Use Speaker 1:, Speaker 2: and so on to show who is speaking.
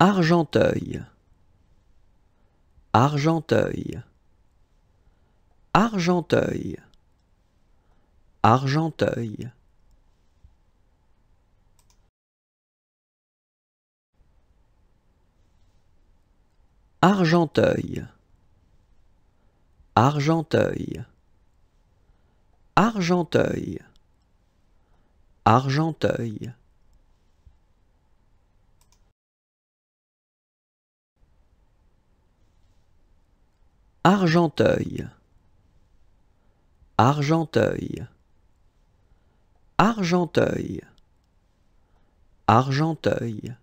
Speaker 1: Argenteuil, Argenteuil, Argenteuil, Argenteuil. Argenteuil, Argenteuil, Argenteuil, Argenteuil. Argenteuil Argenteuil Argenteuil Argenteuil